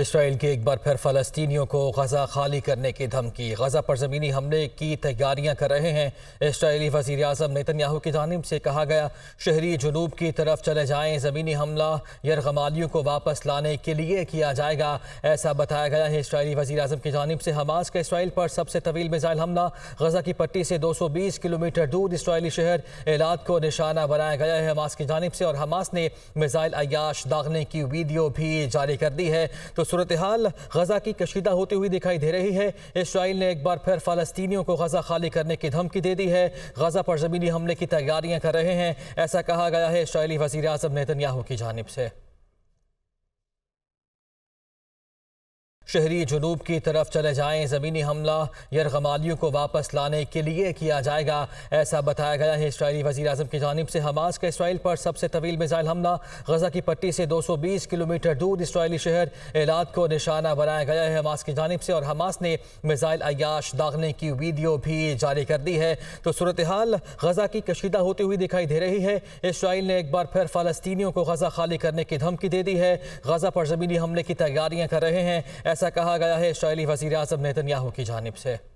Israel की एक बार फिर फ़लस्तियों को गजा खाली करने की धमकी गजा पर ज़मीनी हमले की तैयारियां कर रहे हैं इसराइली वजीर अजम नेतन्याहू की जानब से कहा गया शहरी जनूब की तरफ चले जाएं ज़मीनी हमला यरगमालियों को वापस लाने के लिए किया जाएगा ऐसा बताया गया है इसराइली वजी अजम की जानब से हमास का इसराइल पर सबसे तवील मिज़ाइल हमला गजा की पट्टी से दो सौ बीस किलोमीटर दूर इसराइली शहर एलाद को निशाना बनाया गया है हमास की जानब से और हमास ने मिज़ाइल अयाश दागने की वीडियो भी जारी कर दी है तो सूरत हाल गजा की कशीदा होती हुई दिखाई दे रही है इसराइल ने एक बार फिर फलस्तियों को गजा खाली करने की धमकी दे दी है गजा पर ज़मीनी हमले की तैयारियां कर रहे हैं ऐसा कहा गया है इसराइली वजी अजम नेतन्याहू की जानब से शहरी जनूब की तरफ चले जाएं ज़मीनी हमला यरगमालियों को वापस लाने के लिए किया जाएगा ऐसा बताया गया है इसराइली वजी अजम की जानब से हमास का इसराइल पर सबसे तवील मिज़ाइल हमला गजा की पट्टी से दो सौ बीस किलोमीटर दूर इसराइली शहर एलाद को निशाना बनाया गया है हमास की जानब से और हमास ने मिज़ाइल अयाश दागने की वीडियो भी जारी कर दी है तो सूरत हाल गजा की कशीदा होती हुई दिखाई दे रही है इसराइल ने एक बार फिर फ़लस्तियों को गजा खाली करने की धमकी दे दी है गजा पर ज़मीनी हमले की तैयारियाँ कर रहे हैं ऐसा कहा गया है इसराइली वजीर अजम नेतन्याहू की जानब से